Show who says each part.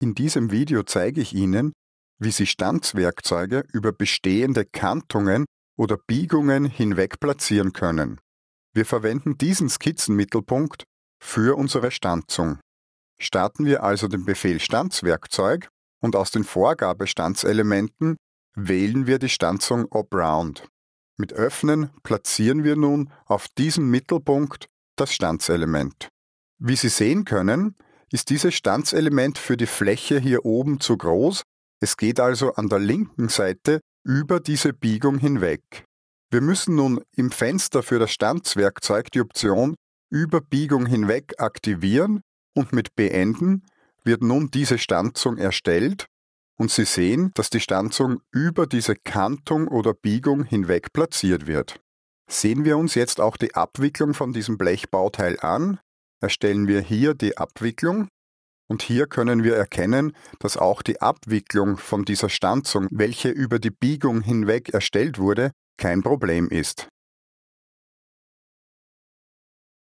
Speaker 1: In diesem Video zeige ich Ihnen, wie Sie Stanzwerkzeuge über bestehende Kantungen oder Biegungen hinweg platzieren können. Wir verwenden diesen Skizzenmittelpunkt für unsere Stanzung. Starten wir also den Befehl Stanzwerkzeug und aus den Vorgabestanzelementen wählen wir die Stanzung off Mit Öffnen platzieren wir nun auf diesem Mittelpunkt das Stanzelement. Wie Sie sehen können, ist dieses Stanzelement für die Fläche hier oben zu groß. Es geht also an der linken Seite über diese Biegung hinweg. Wir müssen nun im Fenster für das Stanzwerkzeug die Option über Biegung hinweg aktivieren und mit Beenden wird nun diese Stanzung erstellt und Sie sehen, dass die Stanzung über diese Kantung oder Biegung hinweg platziert wird. Sehen wir uns jetzt auch die Abwicklung von diesem Blechbauteil an erstellen wir hier die Abwicklung und hier können wir erkennen, dass auch die Abwicklung von dieser Stanzung, welche über die Biegung hinweg erstellt wurde, kein Problem ist.